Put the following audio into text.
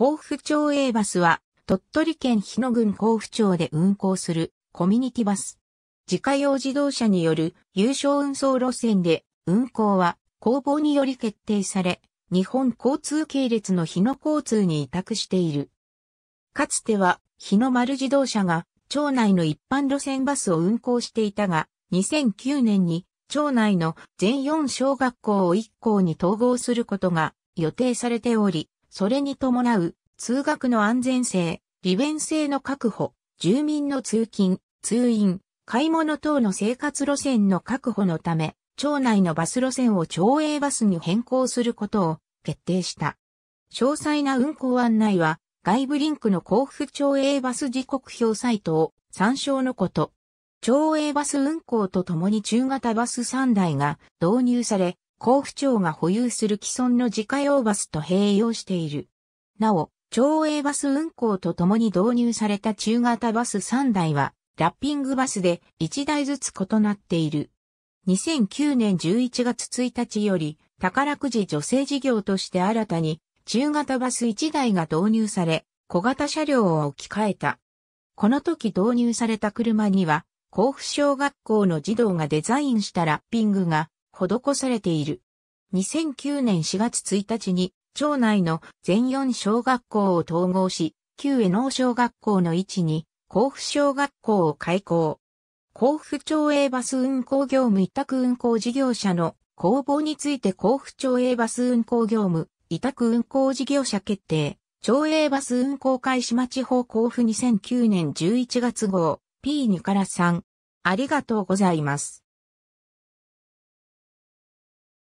甲府町 A バスは、鳥取県日野郡甲府町で運行するコミュニティバス。自家用自動車による有償運送路線で、運行は工房により決定され、日本交通系列の日野交通に委託している。かつては、日野丸自動車が町内の一般路線バスを運行していたが、2009年に町内の全4小学校を1校に統合することが予定されており、それに伴う通学の安全性、利便性の確保、住民の通勤、通院、買い物等の生活路線の確保のため、町内のバス路線を町営バスに変更することを決定した。詳細な運行案内は、外部リンクの甲府町営バス時刻表サイトを参照のこと。町営バス運行とともに中型バス3台が導入され、甲府町が保有する既存の自家用バスと併用している。なお、町営バス運行とともに導入された中型バス3台は、ラッピングバスで1台ずつ異なっている。2009年11月1日より、宝くじ女性事業として新たに、中型バス1台が導入され、小型車両を置き換えた。この時導入された車には、甲府小学校の児童がデザインしたラッピングが施されている。2009年4月1日に、町内の全4小学校を統合し、旧江能小学校の位置に、甲府小学校を開校。甲府町営バス運行業務委託運行事業者の公募について甲府町営バス運行業務委託運行事業者決定。町営バス運行開始町方甲府2009年11月号 P2 から3。ありがとうございます。